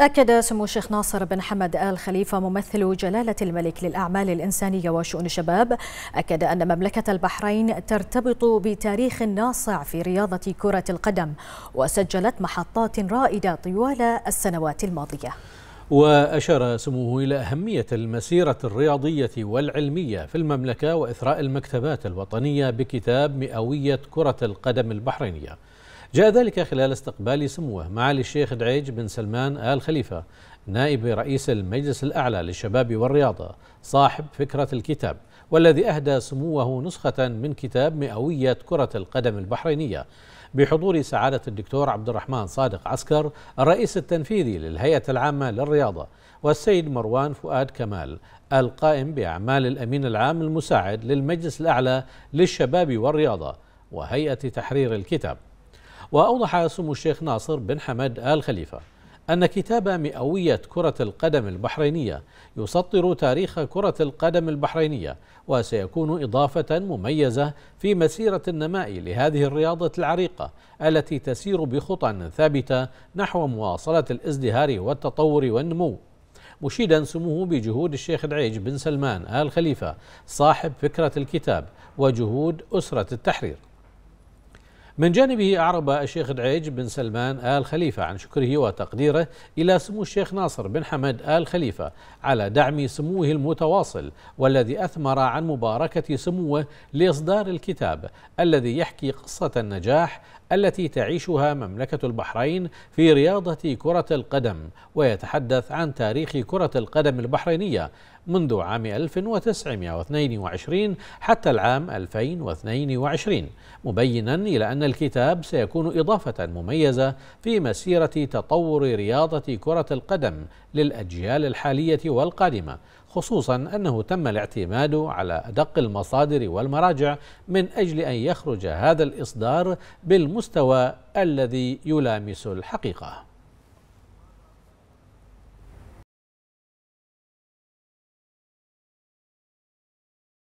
أكد سمو الشيخ ناصر بن حمد آل خليفة ممثل جلالة الملك للأعمال الإنسانية وشؤون الشباب أكد أن مملكة البحرين ترتبط بتاريخ ناصع في رياضة كرة القدم وسجلت محطات رائدة طوال السنوات الماضية وأشار سموه إلى أهمية المسيرة الرياضية والعلمية في المملكة وإثراء المكتبات الوطنية بكتاب مئوية كرة القدم البحرينية جاء ذلك خلال استقبال سموه معالي الشيخ دعيج بن سلمان آل خليفة نائب رئيس المجلس الأعلى للشباب والرياضة صاحب فكرة الكتاب والذي أهدى سموه نسخة من كتاب مئوية كرة القدم البحرينية بحضور سعادة الدكتور عبد الرحمن صادق عسكر الرئيس التنفيذي للهيئة العامة للرياضة والسيد مروان فؤاد كمال القائم بأعمال الأمين العام المساعد للمجلس الأعلى للشباب والرياضة وهيئة تحرير الكتاب وأوضح سمو الشيخ ناصر بن حمد آل خليفة أن كتاب مئوية كرة القدم البحرينية يسطر تاريخ كرة القدم البحرينية وسيكون إضافة مميزة في مسيرة النماء لهذه الرياضة العريقة التي تسير بخطى ثابتة نحو مواصلة الازدهار والتطور والنمو مشيدا سموه بجهود الشيخ العيج بن سلمان آل خليفة صاحب فكرة الكتاب وجهود أسرة التحرير من جانبه أعرب الشيخ دعيج بن سلمان آل خليفة عن شكره وتقديره إلى سمو الشيخ ناصر بن حمد آل خليفة على دعم سموه المتواصل والذي أثمر عن مباركة سموه لإصدار الكتاب الذي يحكي قصة النجاح التي تعيشها مملكة البحرين في رياضة كرة القدم ويتحدث عن تاريخ كرة القدم البحرينية منذ عام 1922 حتى العام 2022 مبينا إلى أن الكتاب سيكون إضافة مميزة في مسيرة تطور رياضة كرة القدم للأجيال الحالية والقادمة خصوصا أنه تم الاعتماد على أدق المصادر والمراجع من أجل أن يخرج هذا الإصدار بالمستوى الذي يلامس الحقيقة